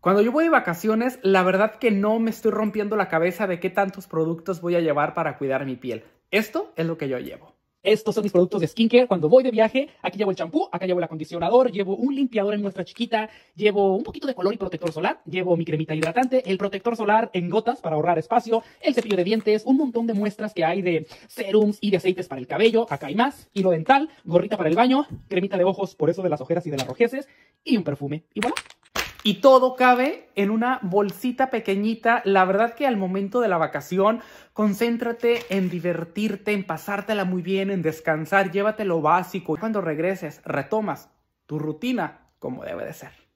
Cuando yo voy de vacaciones, la verdad que no me estoy rompiendo la cabeza de qué tantos productos voy a llevar para cuidar mi piel. Esto es lo que yo llevo. Estos son mis productos de skincare. Cuando voy de viaje, aquí llevo el champú, acá llevo el acondicionador, llevo un limpiador en muestra chiquita, llevo un poquito de color y protector solar, llevo mi cremita hidratante, el protector solar en gotas para ahorrar espacio, el cepillo de dientes, un montón de muestras que hay de serums y de aceites para el cabello, acá hay más, lo dental, gorrita para el baño, cremita de ojos por eso de las ojeras y de las rojeces, y un perfume. Y bueno y todo cabe en una bolsita pequeñita. La verdad que al momento de la vacación, concéntrate en divertirte, en pasártela muy bien, en descansar, llévate lo básico. Cuando regreses, retomas tu rutina como debe de ser.